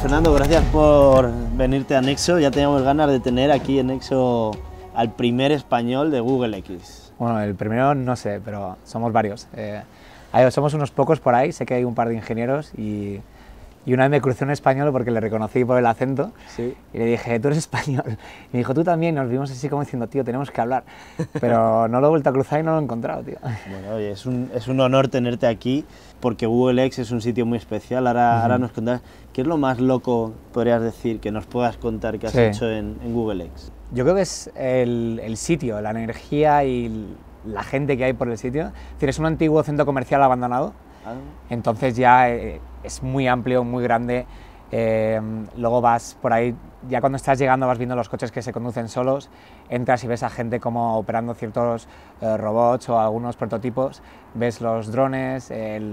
Fernando. Gracias por venirte a Nexo. Ya teníamos ganas de tener aquí en Nexo al primer español de Google X. Bueno, el primero no sé, pero somos varios. Eh, somos unos pocos por ahí. Sé que hay un par de ingenieros y y una vez me crucé un español porque le reconocí por el acento y le dije, tú eres español. Y me dijo, tú también. Nos vimos así como diciendo, tío, tenemos que hablar. Pero no lo he vuelto a cruzar y no lo he encontrado, tío. Bueno, oye, es un, es un honor tenerte aquí porque Google X es un sitio muy especial. Ahora, ahora nos contarás, ¿qué es lo más loco, podrías decir, que nos puedas contar que has hecho en, Google X? Yo creo que es el, el sitio, la energía y la gente que hay por el sitio. Es decir, es un antiguo centro comercial abandonado. Ah. Entonces ya... Eh, es muy amplio, muy grande. Eh, luego vas por ahí, ya cuando estás llegando vas viendo los coches que se conducen solos, entras y ves a gente como operando ciertos eh, robots o algunos prototipos, ves los drones,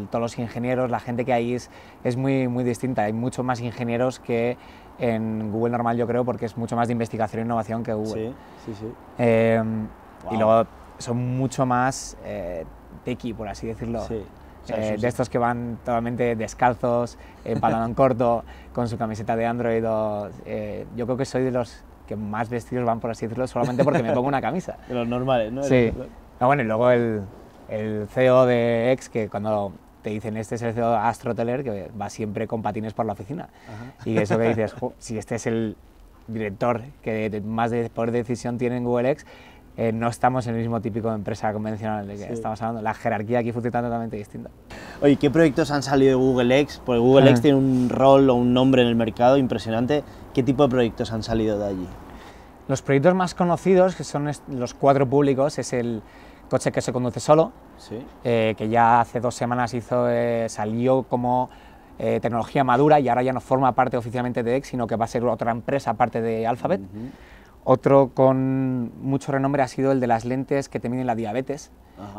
todos los ingenieros, la gente que hay es, es muy, muy distinta, hay mucho más ingenieros que en Google normal yo creo porque es mucho más de investigación e innovación que Google. Sí, sí, sí. Eh, y luego son mucho más eh, techy, por así decirlo. Eh, de estos que van totalmente descalzos, en pantalón corto, con su camiseta de Android. Eh, yo creo que soy de los que más vestidos van, por así decirlo, solamente porque me pongo una camisa. De los normales, ¿no? Sí. Ah, bueno, y luego el, el CEO de X, que cuando te dicen, este es el CEO astro teller que va siempre con patines por la oficina. Y eso que dices, si este es el director que más por poder de decisión tiene en Google X, eh, no estamos en el mismo típico de empresa convencional de que estamos hablando. La jerarquía aquí funciona totalmente distinta. Oye, ¿qué proyectos han salido de Google X? Porque Google ah. X tiene un rol o un nombre en el mercado impresionante. ¿Qué tipo de proyectos han salido de allí? Los proyectos más conocidos, que son los cuatro públicos, es el coche que se conduce solo, eh, que ya hace dos semanas hizo, eh, salió como tecnología madura y ahora ya no forma parte oficialmente de X, sino que va a ser otra empresa parte de Alphabet. Otro con mucho renombre ha sido el de las lentes que te miden la diabetes,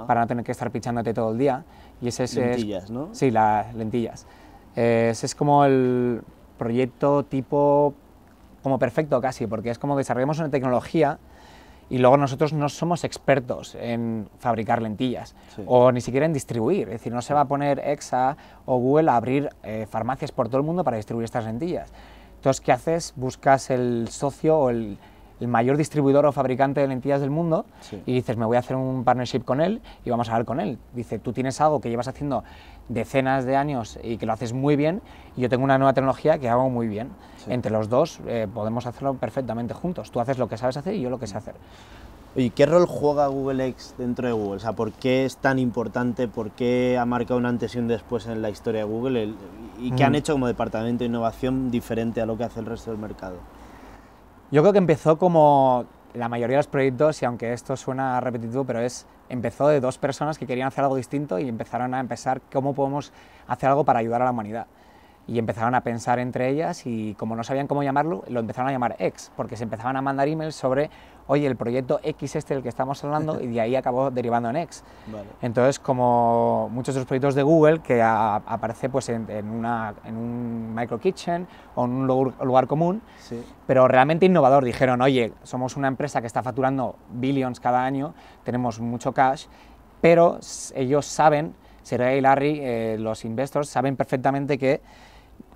para no tener que estar pichándote todo el día. Y ese es, lentillas, ¿no? Sí, las lentillas. ese es como el proyecto tipo, como perfecto casi, porque es como desarrollamos una tecnología y luego nosotros no somos expertos en fabricar lentillas o ni siquiera en distribuir. Es decir, no se va a poner EXA o Google a abrir eh, farmacias por todo el mundo para distribuir estas lentillas. Entonces, ¿qué haces? Buscas el socio o el el mayor distribuidor o fabricante de lentillas del mundo y dices, me voy a hacer un partnership con él y vamos a hablar con él. Dice, tú tienes algo que llevas haciendo decenas de años y que lo haces muy bien y yo tengo una nueva tecnología que hago muy bien. Entre los dos eh, podemos hacerlo perfectamente juntos. Tú haces lo que sabes hacer y yo lo que sé hacer. ¿Y qué rol juega Google X dentro de Google? O sea, ¿por qué es tan importante? ¿Por qué ha marcado un antes y un después en la historia de Google? ¿Y qué han mm. hecho como departamento de innovación diferente a lo que hace el resto del mercado? Yo creo que empezó como la mayoría de los proyectos, y aunque esto suena repetitivo, pero es empezó de dos personas que querían hacer algo distinto y empezaron a empezar cómo podemos hacer algo para ayudar a la humanidad. Y empezaron a pensar entre ellas y como no sabían cómo llamarlo, lo empezaron a llamar ex, porque se empezaban a mandar emails sobre oye, el proyecto X este el que estamos hablando, y de ahí acabó derivando en X. Entonces, como muchos de los proyectos de Google, que aparece pues en, un micro kitchen o en un lugar, común, pero realmente innovador. Dijeron, oye, somos una empresa que está facturando billions cada año, tenemos mucho cash, pero ellos saben, Sergey y Larry, eh, los investors, saben perfectamente que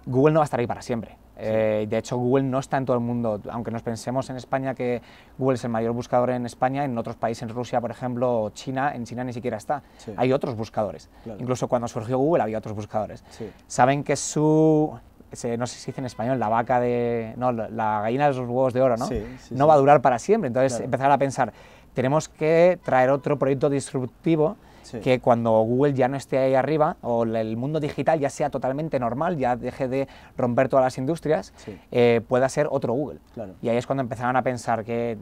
Google no va a estar ahí para siempre. Eh, de hecho, Google no está en todo el mundo. Aunque nos pensemos en España que Google es el mayor buscador en España, en otros países, en Rusia, por ejemplo, China, en China ni siquiera está. Hay otros buscadores. Incluso cuando surgió Google había otros buscadores. Saben que su no sé si dice en español, la vaca de, no, la gallina de los huevos de oro, ¿no? no va a durar para siempre. Entonces empezar a pensar, tenemos que traer otro proyecto disruptivo que cuando Google ya no esté ahí arriba o el mundo digital ya sea totalmente normal, ya deje de romper todas las industrias, eh, pueda ser otro Google. Y ahí es cuando empezaron a pensar que,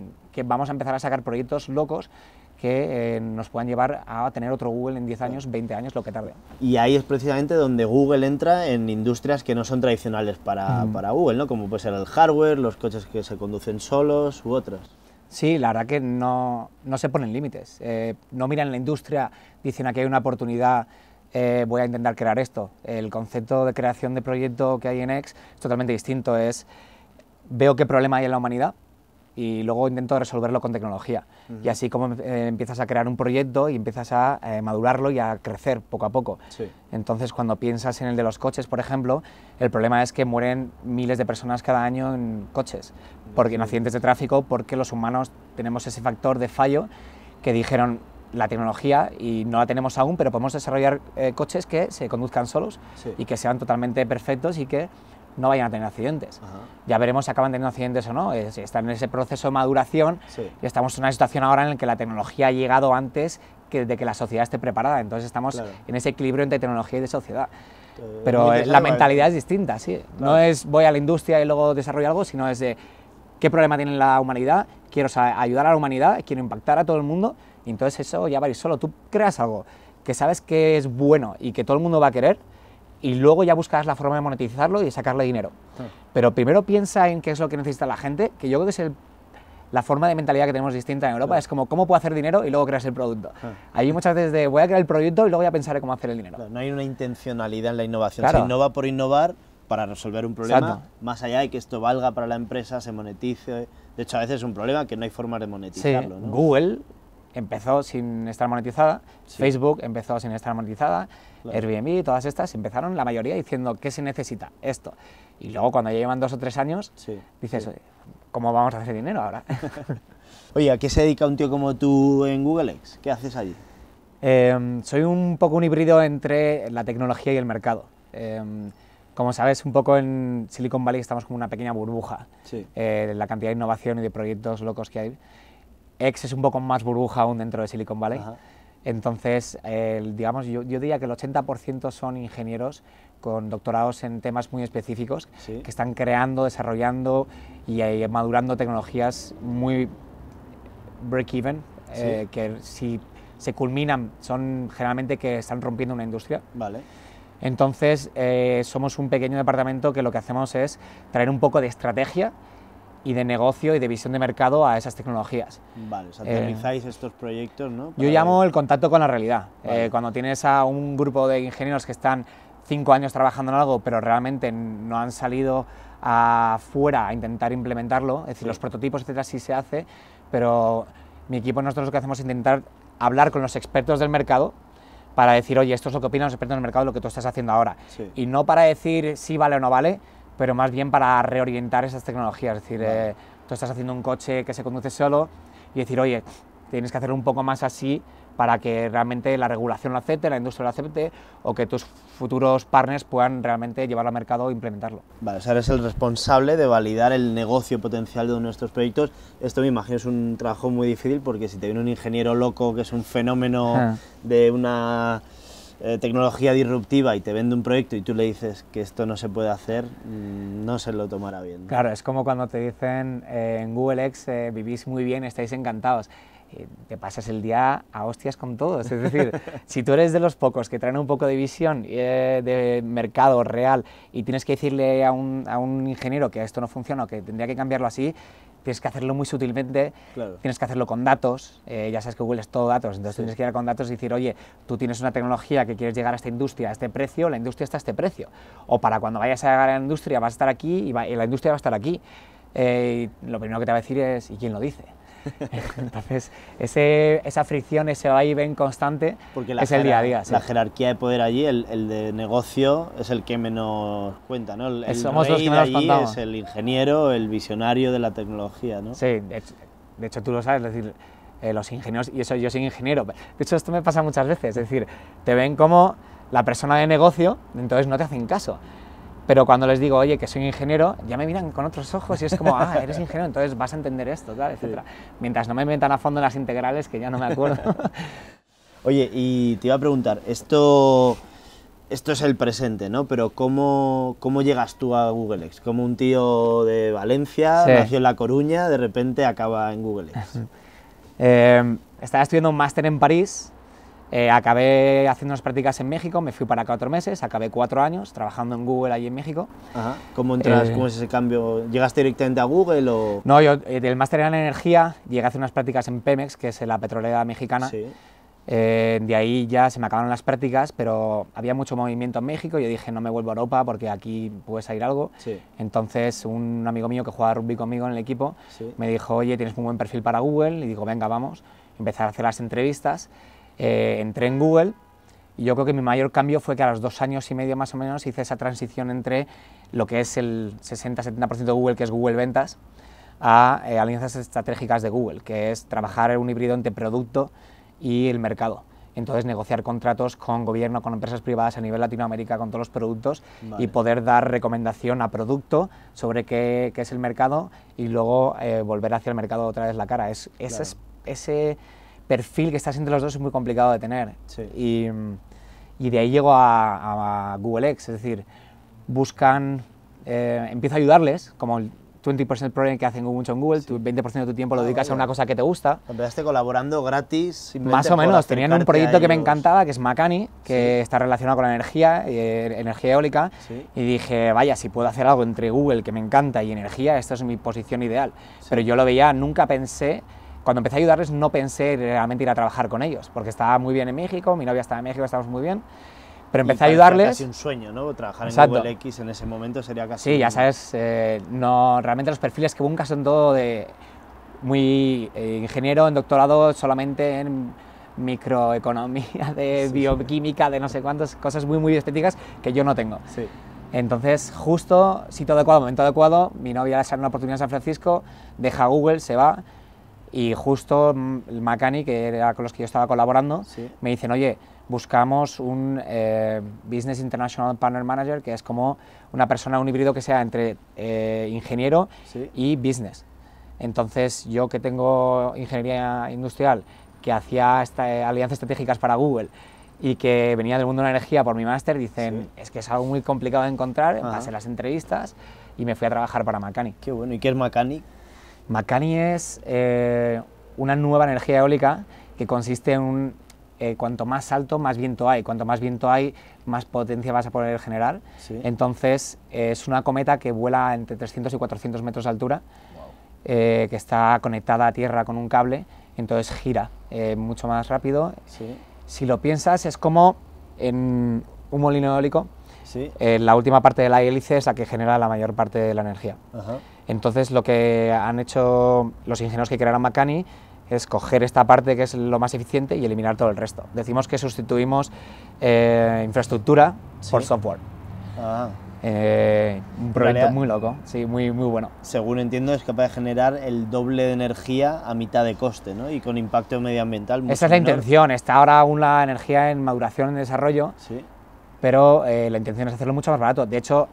vamos a empezar a sacar proyectos locos que eh, nos puedan llevar a tener otro Google en 10 años, 20 años, lo que tarde. Y ahí es precisamente donde Google entra en industrias que no son tradicionales para, mm. para Google, ¿no? como puede ser el hardware, los coches que se conducen solos u otras. Sí, la verdad que no, se ponen límites. Eh, no miran la industria, dicen aquí hay una oportunidad, eh, voy a intentar crear esto. El concepto de creación de proyecto que hay en X es totalmente distinto. Es veo qué problema hay en la humanidad, y luego intento resolverlo con tecnología. Y así como eh, empiezas a crear un proyecto y empiezas a eh, madurarlo y a crecer poco a poco. Entonces, cuando piensas en el de los coches, por ejemplo, el problema es que mueren miles de personas cada año en coches, porque, en accidentes de tráfico, porque los humanos tenemos ese factor de fallo que dijeron la tecnología y no la tenemos aún, pero podemos desarrollar eh, coches que se conduzcan solos y que sean totalmente perfectos y que no vayan a tener accidentes. Ya veremos si acaban teniendo accidentes o no. están en ese proceso de maduración y estamos en una situación ahora en la que la tecnología ha llegado antes que, de que la sociedad esté preparada. Entonces estamos en ese equilibrio entre tecnología y de sociedad. Pero la mentalidad es distinta, sí. No es voy a la industria y luego desarrollo algo, sino es de qué problema tiene la humanidad, quiero ayudar a la humanidad, quiero impactar a todo el mundo. Y entonces eso ya va a ir solo. Tú creas algo que sabes que es bueno y que todo el mundo va a querer y luego ya buscas la forma de monetizarlo y de sacarle dinero. Ah. Pero primero piensa en qué es lo que necesita la gente, que yo creo que es la forma de mentalidad que tenemos distinta en Europa, es como cómo puedo hacer dinero y luego creas el producto. Hay ah. muchas veces de voy a crear el proyecto y luego ya pensaré cómo hacer el dinero. No, hay una intencionalidad en la innovación, se innova por innovar para resolver un problema, más allá de que esto valga para la empresa, se monetice. De hecho, a veces es un problema que no hay forma de monetizarlo. Google empezó sin estar monetizada, Facebook empezó sin estar monetizada, Airbnb, todas estas empezaron la mayoría diciendo qué se necesita esto. Y luego cuando ya llevan dos o tres años, dices, ¿cómo vamos a hacer dinero ahora? Oye, ¿a qué se dedica un tío como tú en Google X? ¿Qué haces allí? Em, soy un poco un híbrido entre la tecnología y el mercado. Em, como sabes, un poco en Silicon Valley estamos como una pequeña burbuja, eh, la cantidad de innovación y de proyectos locos que hay. X es un poco más burbuja aún dentro de Silicon Valley. Entonces, digamos, yo, diría que el 80% son ingenieros con doctorados en temas muy específicos que están creando, desarrollando y eh, madurando tecnologías muy break-even, eh, que si se culminan son generalmente que están rompiendo una industria. Vale. Entonces, eh, somos un pequeño departamento que lo que hacemos es traer un poco de estrategia y de negocio y de visión de mercado a esas tecnologías. Vale, o eh, sea, estos proyectos, ¿no? yo llamo el contacto con la realidad. Eh, cuando tienes a un grupo de ingenieros que están cinco años trabajando en algo, pero realmente no han salido afuera a intentar implementarlo, es decir, los prototipos, etcétera, sí se hace, pero mi equipo, nosotros lo que hacemos es intentar hablar con los expertos del mercado para decir, oye, esto es lo que opinan los expertos del mercado de lo que tú estás haciendo ahora. Y no para decir si vale o no vale, pero más bien para reorientar esas tecnologías. Es decir, eh, tú estás haciendo un coche que se conduce solo y decir, oye, tienes que hacer un poco más así para que realmente la regulación lo acepte, la industria lo acepte o que tus futuros partners puedan realmente llevarlo al mercado e implementarlo. Vale, o sea, eres el responsable de validar el negocio potencial de nuestros proyectos. Esto me imagino es un trabajo muy difícil porque si te viene un ingeniero loco que es un fenómeno de una eh, tecnología disruptiva y te vende un proyecto y tú le dices que esto no se puede hacer, mm, no se lo tomará bien. Claro, es como cuando te dicen eh, en Google X eh, vivís muy bien, estáis encantados. te pasas el día a hostias con todos. Es decir, si tú eres de los pocos que traen un poco de visión de mercado real y tienes que decirle a un, a un ingeniero que esto no funciona o que tendría que cambiarlo así, tienes que hacerlo muy sutilmente, tienes que hacerlo con datos, eh, ya sabes que Google es todo datos, entonces tienes que ir con datos y decir, oye, tú tienes una tecnología que quieres llegar a esta industria a este precio, la industria está a este precio, o para cuando vayas a llegar a la industria vas a estar aquí y, la industria va a estar aquí. Eh, lo primero que te va a decir es, ¿y quién lo dice? Entonces, esa fricción, ese va y ven constante es el día a día. Sí. La jerarquía de poder allí, el, de negocio, es el que menos cuenta, ¿no? El, el Somos los que menos es el ingeniero, el visionario de la tecnología, ¿no? Sí, de, hecho tú lo sabes, es decir, eh, los ingenieros, y eso yo soy ingeniero, de hecho esto me pasa muchas veces, es decir, te ven como la persona de negocio, entonces no te hacen caso. Pero cuando les digo, oye, que soy ingeniero, ya me miran con otros ojos y es como, ah, eres ingeniero, entonces vas a entender esto, tal, etc. Mientras no me metan a fondo en las integrales, que ya no me acuerdo. Oye, y te iba a preguntar, esto, esto es el presente, ¿no? Pero ¿cómo, llegas tú a Google X? Como un tío de Valencia, nació en La Coruña, de repente acaba en Google X. Eh, estaba estudiando un máster en París eh, acabé haciendo unas prácticas en México, me fui para cuatro meses, acabé cuatro años trabajando en Google allí en México. ¿Cómo, entras, eh, ¿Cómo es ese cambio? ¿Llegaste directamente a Google o...? No, yo eh, del máster en energía llegué a hacer unas prácticas en Pemex, que es la petrolera mexicana. de ahí ya se me acabaron las prácticas, pero había mucho movimiento en México. Yo dije, no me vuelvo a Europa porque aquí puedes salir algo. Entonces, un amigo mío que jugaba rugby conmigo en el equipo me dijo, oye, tienes un buen perfil para Google. Y digo, venga, vamos. Empezar a hacer las entrevistas eh, entré en Google y yo creo que mi mayor cambio fue que a los dos años y medio más o menos hice esa transición entre lo que es el 60-70% de Google, que es Google Ventas, a eh, alianzas estratégicas de Google, que es trabajar un híbrido entre producto y el mercado. Entonces, negociar contratos con gobierno, con empresas privadas a nivel Latinoamérica, con todos los productos y poder dar recomendación a producto sobre qué, es el mercado y luego eh, volver hacia el mercado otra vez la cara. Es, ese perfil que estás entre los dos es muy complicado de tener. Y, y, de ahí llego a, Google X, es decir, buscan, eh, empiezo a ayudarles, como el 20% Project que hacen mucho en Google, 20% de tu tiempo lo ah, dedicas a una cosa que te gusta. Empezaste colaborando gratis. Más o menos, tenían un proyecto que me encantaba, que es Macani, que está relacionado con la energía, eh, energía eólica, y dije, vaya, si puedo hacer algo entre Google, que me encanta, y energía, esta es mi posición ideal. Pero yo lo veía, nunca pensé cuando empecé a ayudarles no pensé realmente ir a trabajar con ellos, porque estaba muy bien en México, mi novia estaba en México, estábamos muy bien. Pero empecé a ayudarles. Casi un sueño, ¿no? Trabajar en Google X en ese momento sería casi. Sí, ya sabes, eh, no, realmente los perfiles que busca son todo de muy eh, ingeniero en doctorado solamente en microeconomía, de bioquímica, de no sé cuántas cosas muy, muy estéticas que yo no tengo. Entonces, justo, sitio adecuado, momento adecuado, mi novia le sale una oportunidad en San Francisco, deja Google, se va, y justo el Macani, que era con los que yo estaba colaborando, me dicen, oye, buscamos un eh, Business International Partner Manager, que es como una persona, un híbrido que sea entre eh, ingeniero y business. Entonces, yo que tengo ingeniería industrial, que hacía eh, alianzas estratégicas para Google y que venía del mundo de la energía por mi máster, dicen, es que es algo muy complicado de encontrar, pasé las entrevistas y me fui a trabajar para Macani. Qué bueno, ¿y qué es Macani? Makani es eh, una nueva energía eólica que consiste en eh, cuanto más alto, más viento hay. Cuanto más viento hay, más potencia vas a poder generar. Entonces, eh, es una cometa que vuela entre 300 y 400 metros de altura, que está conectada a Tierra con un cable, entonces gira mucho más rápido. Si lo piensas, es como en un molino eólico. la última parte de la hélice es la que genera la mayor parte de la energía. Entonces lo que han hecho los ingenieros que crearon Macani es coger esta parte que es lo más eficiente y eliminar todo el resto. Decimos que sustituimos eh, infraestructura por software. Ah. Eh, un proyecto muy loco, sí, muy, muy bueno. Según entiendo, es capaz de generar el doble de energía a mitad de coste, ¿no? Y con impacto medioambiental. Esa es la intención. Está ahora aún la energía en maduración, en desarrollo, sí. pero eh, la intención es hacerlo mucho más barato. De hecho,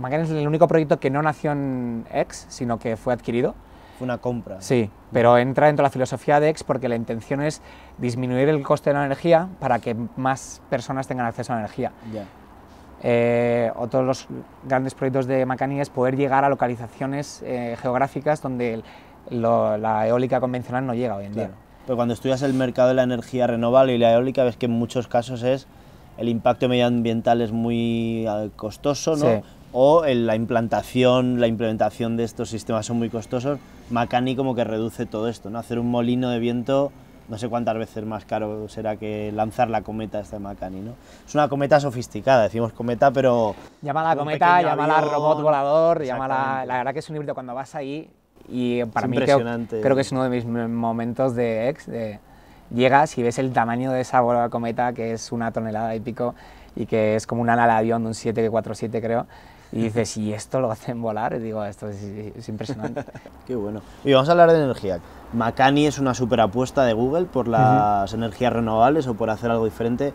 Macanía es el único proyecto que no nació en EX, sino que fue adquirido. Fue una compra. Sí, pero entra dentro de la filosofía de EX porque la intención es disminuir el coste de la energía para que más personas tengan acceso a la energía. Ya. Eh, otro de los grandes proyectos de Macanía es poder llegar a localizaciones eh, geográficas donde la eólica convencional no llega hoy en día. Pero cuando estudias el mercado de la energía renovable y la eólica, ves que en muchos casos es el impacto medioambiental es muy eh, costoso, ¿no? o en la implantación, la implementación de estos sistemas son muy costosos, Macani como que reduce todo esto, ¿no? Hacer un molino de viento no sé cuántas veces más caro será que lanzar la cometa esta de Macani, ¿no? Es una cometa sofisticada, decimos cometa, pero... Llámala cometa, llámala robot volador, llámala... La verdad que es un híbrido cuando vas ahí y para es mí creo, que es uno de mis momentos de ex, de, llegas y ves el tamaño de esa bola cometa que es una tonelada y pico y que es como un ala de avión de un 747 creo y dices, ¿y esto lo hacen volar? Y digo, esto es, impresionante. Qué bueno. Y vamos a hablar de energía. Macani es una super apuesta de Google por las energías renovables o por hacer algo diferente,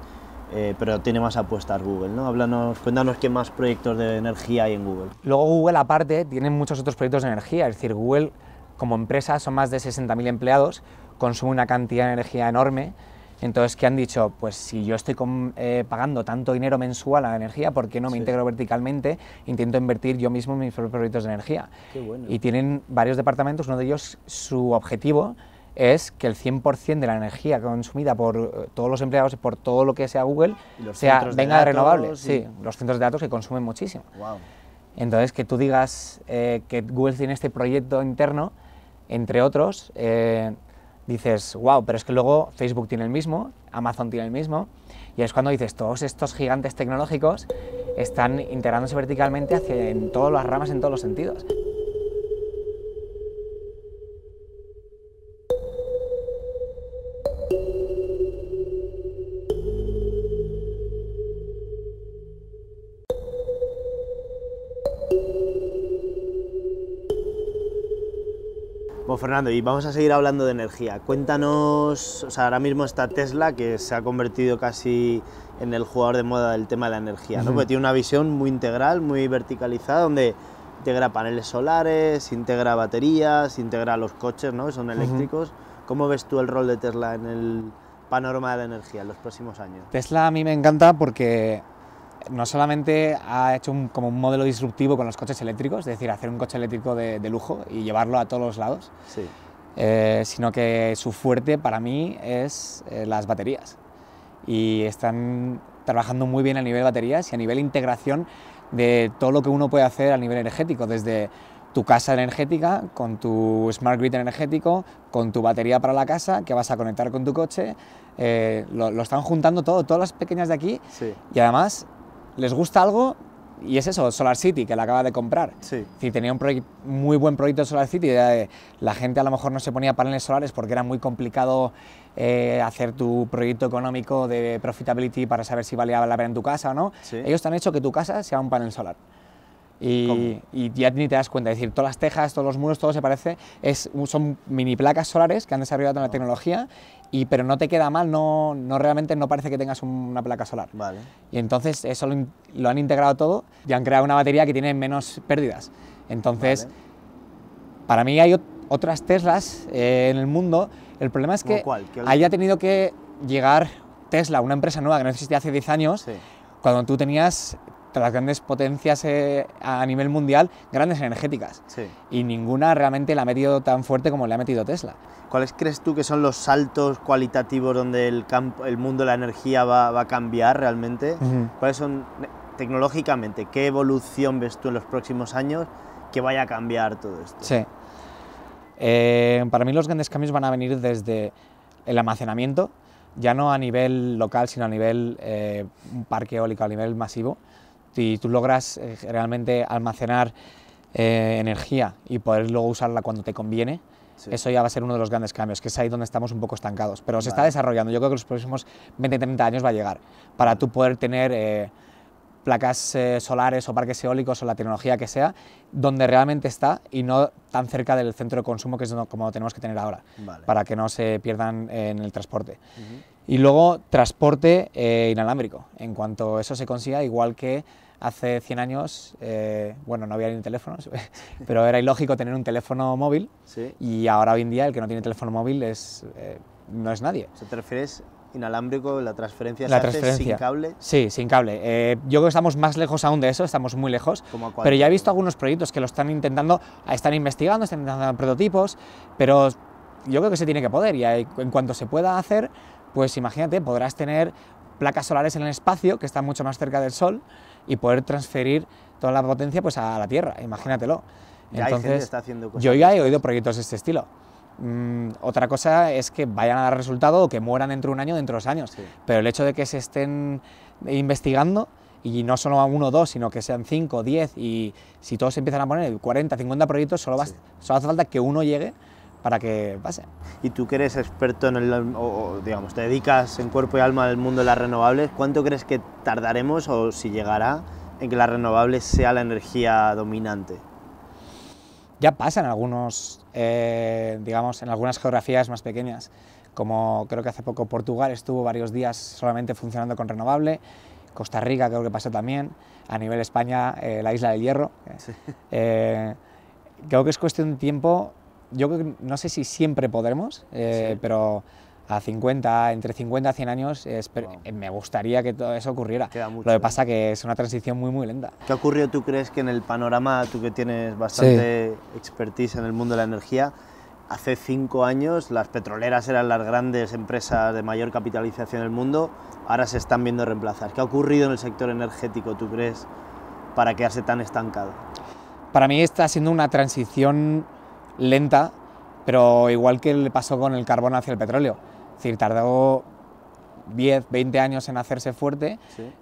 eh, pero tiene más apuestas Google, ¿no? Háblanos, cuéntanos qué más proyectos de energía hay en Google. Luego Google, aparte, tiene muchos otros proyectos de energía. Es decir, Google, como empresa, son más de 60.000 empleados, consume una cantidad de energía enorme entonces, ¿qué han dicho? Pues si yo estoy eh, pagando tanto dinero mensual a la energía, ¿por qué no me integro verticalmente? Intento invertir yo mismo en mis propios proyectos de energía. Qué bueno. Y tienen varios departamentos, uno de ellos, su objetivo es que el 100% de la energía consumida por eh, todos los empleados y por todo lo que sea Google sea, venga de, renovables. Sí, los centros de datos que consumen muchísimo. Wow. Entonces, que tú digas eh, que Google tiene este proyecto interno, entre otros, dices, wow, pero es que luego Facebook tiene el mismo, Amazon tiene el mismo, y es cuando dices, todos estos gigantes tecnológicos están integrándose verticalmente hacia, en todas las ramas, en todos los sentidos. Fernando, y vamos a seguir hablando de energía. Cuéntanos, o sea, ahora mismo está Tesla, que se ha convertido casi en el jugador de moda del tema de la energía, ¿no? Porque tiene una visión muy integral, muy verticalizada, donde integra paneles solares, integra baterías, integra los coches, ¿no? son eléctricos. ¿Cómo ves tú el rol de Tesla en el panorama de la energía en los próximos años? Tesla a mí me encanta porque no solamente ha hecho un, como un modelo disruptivo con los coches eléctricos, es decir, hacer un coche eléctrico de, lujo y llevarlo a todos los lados, eh, sino que su fuerte para mí es eh, las baterías. Y están trabajando muy bien a nivel de baterías y a nivel de integración de todo lo que uno puede hacer a nivel energético, desde tu casa energética, con tu smart grid energético, con tu batería para la casa que vas a conectar con tu coche. Eh, lo, están juntando todo, todas las pequeñas de aquí y además les gusta algo y es eso, Solar City, que la acaba de comprar. Sí. Si tenía un muy buen proyecto de Solar City, la gente a lo mejor no se ponía paneles solares porque era muy complicado eh, hacer tu proyecto económico de profitability para saber si valía la pena en tu casa o no. Ellos te han hecho que tu casa sea un panel solar. Y, ya ni te das cuenta, es decir, todas las tejas, todos los muros, todo se parece, es, son mini placas solares que han desarrollado la ah. tecnología, y, pero no te queda mal, no, no realmente no parece que tengas una placa solar. Y entonces eso lo, han integrado todo y han creado una batería que tiene menos pérdidas. Entonces, para mí hay otras Teslas eh, en el mundo, el problema es que haya tenido que llegar Tesla, una empresa nueva que no existía hace 10 años, cuando tú tenías de las grandes potencias eh, a nivel mundial, grandes energéticas. Y ninguna realmente la ha metido tan fuerte como le ha metido Tesla. ¿Cuáles crees tú que son los saltos cualitativos donde el, mundo de la energía va, a cambiar realmente? ¿Cuáles son eh, tecnológicamente? ¿Qué evolución ves tú en los próximos años que vaya a cambiar todo esto? Sí. Eh, para mí los grandes cambios van a venir desde el almacenamiento, ya no a nivel local, sino a nivel parque eólico, a nivel masivo, si tú logras eh, realmente almacenar eh, energía y poder luego usarla cuando te conviene, Eso ya va a ser uno de los grandes cambios, que es ahí donde estamos un poco estancados. Pero se está desarrollando. Yo creo que los próximos 20-30 años va a llegar. Para tú poder tener eh, placas solares o parques eólicos o la tecnología que sea, donde realmente está y no tan cerca del centro de consumo que es como tenemos que tener ahora, para que no se pierdan en el transporte. Y luego, transporte inalámbrico. En cuanto eso se consiga, igual que hace 100 años, eh, bueno, no había ni teléfonos, pero era ilógico tener un teléfono móvil y ahora hoy en día el que no tiene teléfono móvil es, eh, no es nadie. ¿Se te refieres inalámbrico, la transferencia sin cable? Sí, sin cable. Eh, yo creo que estamos más lejos aún de eso, estamos muy lejos, pero ya he visto algunos proyectos que lo están intentando, están investigando, están intentando prototipos, pero yo creo que se tiene que poder y en cuanto se pueda hacer, pues imagínate, podrás tener placas solares en el espacio, que están mucho más cerca del Sol, y poder transferir toda la potencia pues, a la Tierra, imagínatelo. Entonces, yo ya he oído proyectos de este estilo. Mm, otra cosa es que vayan a dar resultado o que mueran dentro de un año, dentro de dos años. Pero el hecho de que se estén investigando, y no solo a uno o dos, sino que sean cinco, diez, y si todos empiezan a poner 40, 50 proyectos, solo, va, solo hace falta que uno llegue para que pase. Y tú que eres experto en el, o, digamos, te dedicas en cuerpo y alma al mundo de las renovables, ¿cuánto crees que tardaremos o si llegará en que las renovables sea la energía dominante? Ya pasa en algunos, eh, digamos, en algunas geografías más pequeñas, como creo que hace poco Portugal estuvo varios días solamente funcionando con renovable, Costa Rica creo que pasó también, a nivel España eh, la Isla del Hierro. Eh, creo que es cuestión de tiempo yo no sé si siempre podremos, eh, pero a 50, entre 50 a 100 años, eh, me gustaría que todo eso ocurriera. Lo que pasa es que es una transición muy, muy lenta. ¿Qué ha ocurrido, tú crees, que en el panorama, tú que tienes bastante expertise en el mundo de la energía, hace cinco años las petroleras eran las grandes empresas de mayor capitalización del mundo, ahora se están viendo reemplazadas. ¿Qué ha ocurrido en el sector energético, tú crees, para quedarse tan estancado? Para mí está siendo una transición lenta, pero igual que le pasó con el carbón hacia el petróleo. Es decir, tardó 10, 20 años en hacerse fuerte,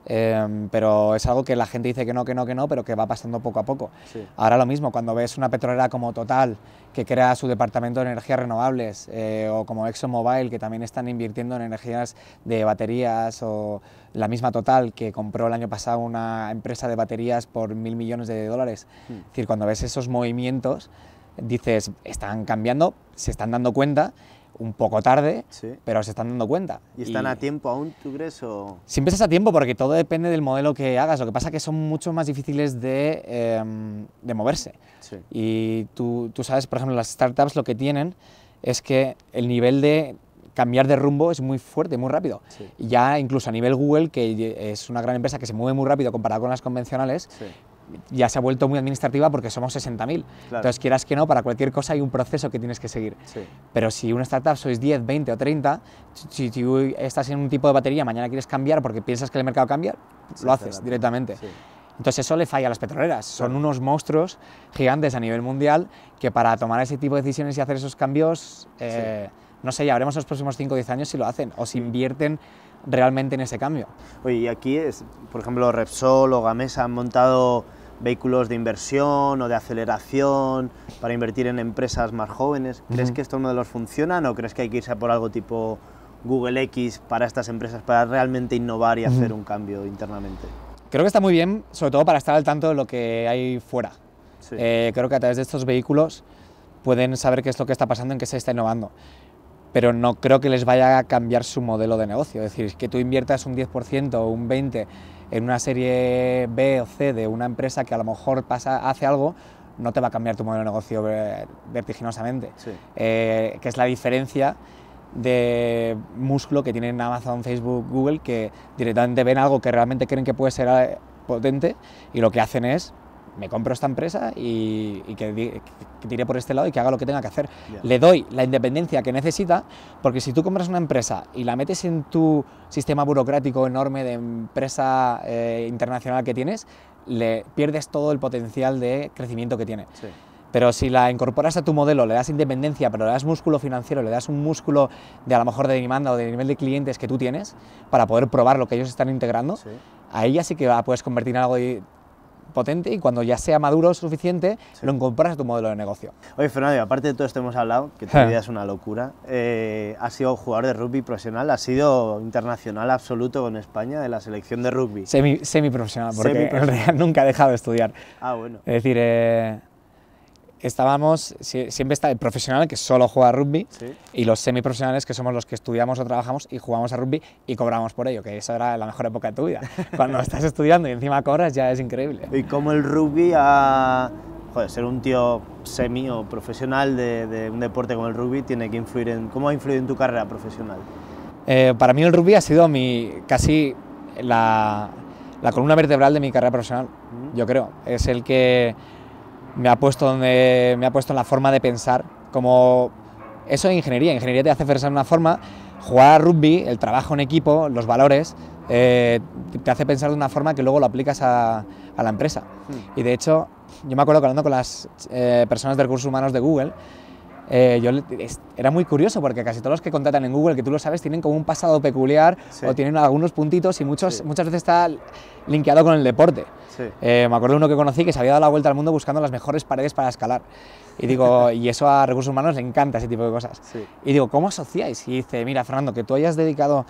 em, pero es algo que la gente dice que no, que no, que no, pero que va pasando poco a poco. Ahora lo mismo, cuando ves una petrolera como Total, que crea su departamento de energías renovables, eh, o como ExxonMobil, que también están invirtiendo en energías de baterías, o la misma Total, que compró el año pasado una empresa de baterías por mil millones de dólares. Hmm. Es decir, cuando ves esos movimientos, dices, están cambiando, se están dando cuenta, un poco tarde, pero se están dando cuenta. ¿Y están a tiempo aún, tú crees? O... Siempre estás a tiempo porque todo depende del modelo que hagas. Lo que pasa es que son mucho más difíciles de, em, de moverse. Y tú, tú, sabes, por ejemplo, las startups lo que tienen es que el nivel de cambiar de rumbo es muy fuerte, muy rápido. Y ya incluso a nivel Google, que es una gran empresa que se mueve muy rápido comparado con las convencionales, ya se ha vuelto muy administrativa porque somos 60.000. Entonces, quieras que no, para cualquier cosa hay un proceso que tienes que seguir. Pero si una startup sois 10, 20 o 30, si tú estás en un tipo de batería, mañana quieres cambiar porque piensas que el mercado cambia, lo haces directamente. Entonces eso le falla a las petroleras. Son unos monstruos gigantes a nivel mundial que para tomar ese tipo de decisiones y hacer esos cambios, eh, no sé, ya veremos en los próximos 5 o 10 años si lo hacen o si mm. invierten realmente en ese cambio. Oye, y aquí, es, por ejemplo, Repsol o Gamesa han montado vehículos de inversión o de aceleración, para invertir en empresas más jóvenes. ¿Crees que estos modelos funcionan o crees que hay que irse por algo tipo Google X para estas empresas para realmente innovar y hacer un cambio internamente? Creo que está muy bien, sobre todo para estar al tanto de lo que hay fuera. Eh, creo que a través de estos vehículos pueden saber qué es lo que está pasando, en qué se está innovando. Pero no creo que les vaya a cambiar su modelo de negocio. Es decir, que tú inviertas un 10% o un 20% en una serie B o C de una empresa que a lo mejor pasa, hace algo, no te va a cambiar tu modelo de negocio vertiginosamente. Eh, que es la diferencia de músculo que tienen Amazon, Facebook, Google, que directamente ven algo que realmente creen que puede ser eh, potente y lo que hacen es me compro esta empresa y, que, tire por este lado y que haga lo que tenga que hacer. Le doy la independencia que necesita, porque si tú compras una empresa y la metes en tu sistema burocrático enorme de empresa eh, internacional que tienes, le pierdes todo el potencial de crecimiento que tiene. Pero si la incorporas a tu modelo, le das independencia, pero le das músculo financiero, le das un músculo de a lo mejor de demanda o de nivel de clientes que tú tienes para poder probar lo que ellos están integrando, a ella sí que la puedes convertir en algo potente y cuando ya sea maduro suficiente, lo incorporas a tu modelo de negocio. Oye, Fernando, aparte de todo esto hemos hablado, que tu vida es una locura, eh, has sido jugador de rugby profesional, has sido internacional absoluto con España de la selección de rugby. Semi, profesional, porque en nunca ha dejado de estudiar. Ah, bueno. Es decir, eh, estábamos, siempre está el profesional que solo juega rugby y los semiprofesionales que somos los que estudiamos o trabajamos y jugamos a rugby y cobramos por ello, que esa era la mejor época de tu vida. Cuando estás estudiando y encima cobras ya es increíble. ¿Y cómo el rugby a joder, ser un tío semi o profesional de, un deporte como el rugby tiene que influir en, cómo ha influido en tu carrera profesional? Eh, para mí el rugby ha sido mi casi la, columna vertebral de mi carrera profesional, yo creo. Es el que me ha puesto me ha puesto en la forma de pensar como eso es ingeniería ingeniería te hace pensar una forma jugar a rugby el trabajo en equipo los valores eh, te hace pensar de una forma que luego lo aplicas a, la empresa hmm. y de hecho yo me acuerdo hablando con las eh, personas de recursos humanos de Google eh, yo era muy curioso porque casi todos los que contratan en Google, que tú lo sabes, tienen como un pasado peculiar o tienen algunos puntitos y muchos, muchas veces está linkeado con el deporte. Eh, me acuerdo de uno que conocí que se había dado la vuelta al mundo buscando las mejores paredes para escalar. Y digo, y eso a recursos humanos le encanta ese tipo de cosas. Y digo, ¿cómo asociáis? Y dice, mira, Fernando, que tú hayas dedicado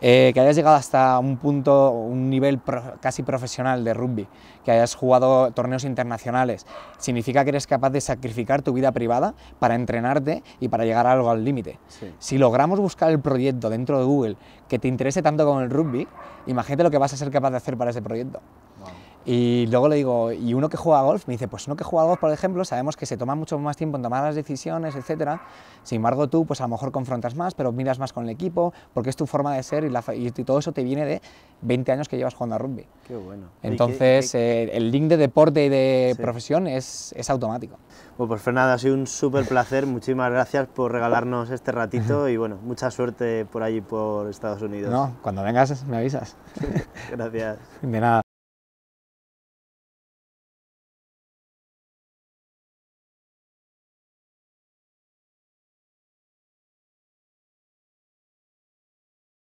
eh, que hayas llegado hasta un punto, un nivel casi profesional de rugby, que hayas jugado torneos internacionales, significa que eres capaz de sacrificar tu vida privada para entrenarte y para llegar a algo al límite. Si logramos buscar el proyecto dentro de Google que te interese tanto como el rugby, imagínate lo que vas a ser capaz de hacer para ese proyecto. Y luego le digo, ¿y uno que juega golf? Me dice, pues uno que juega golf, por ejemplo, sabemos que se toma mucho más tiempo en tomar las decisiones, etc. Sin embargo, tú, pues a lo mejor confrontas más, pero miras más con el equipo, porque es tu forma de ser y, todo eso te viene de 20 años que llevas jugando a rugby. Qué bueno. Entonces, eh, el link de deporte y de profesión es, automático. Bueno, pues Fernando, ha sido un súper placer. Muchísimas gracias por regalarnos este ratito y bueno, mucha suerte por allí, por Estados Unidos. No, cuando vengas me avisas. gracias. De nada.